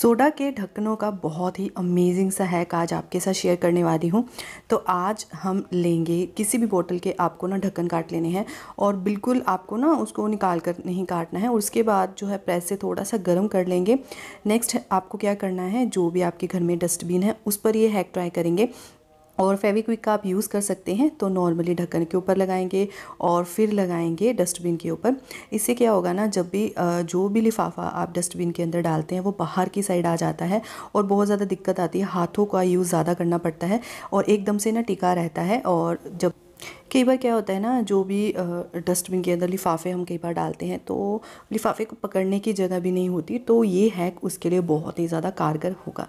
soda के ढक्कनों का बहुत ही अमेजिंग सा हैक आज आपके साथ शेयर करने वाली हूँ तो आज हम लेंगे किसी भी बोतल के आपको ना ढक्कन काट लेने हैं और बिल्कुल आपको ना उसको निकाल कर नहीं काटना है और उसके बाद जो है प्रेस से थोड़ा सा गर्म कर लेंगे नेक्स्ट आपको क्या करना है जो भी आपके घर में डस्टबिन है उस पर ये हैक ट्राई करेंगे और फेविक्विक का आप यूज़ कर सकते हैं तो नॉर्मली ढक्कन के ऊपर लगाएंगे और फिर लगाएंगे डस्टबिन के ऊपर इससे क्या होगा ना जब भी जो भी लिफाफा आप डस्टबिन के अंदर डालते हैं वो बाहर की साइड आ जाता है और बहुत ज़्यादा दिक्कत आती है हाथों का यूज़ ज़्यादा करना पड़ता है और एकदम से ना टिका रहता है और जब कई बार क्या होता है ना जो भी डस्टबिन के अंदर लिफाफे हम कई बार डालते हैं तो लिफाफे को पकड़ने की जगह भी नहीं होती तो ये हैक उसके लिए बहुत ही ज़्यादा कारगर होगा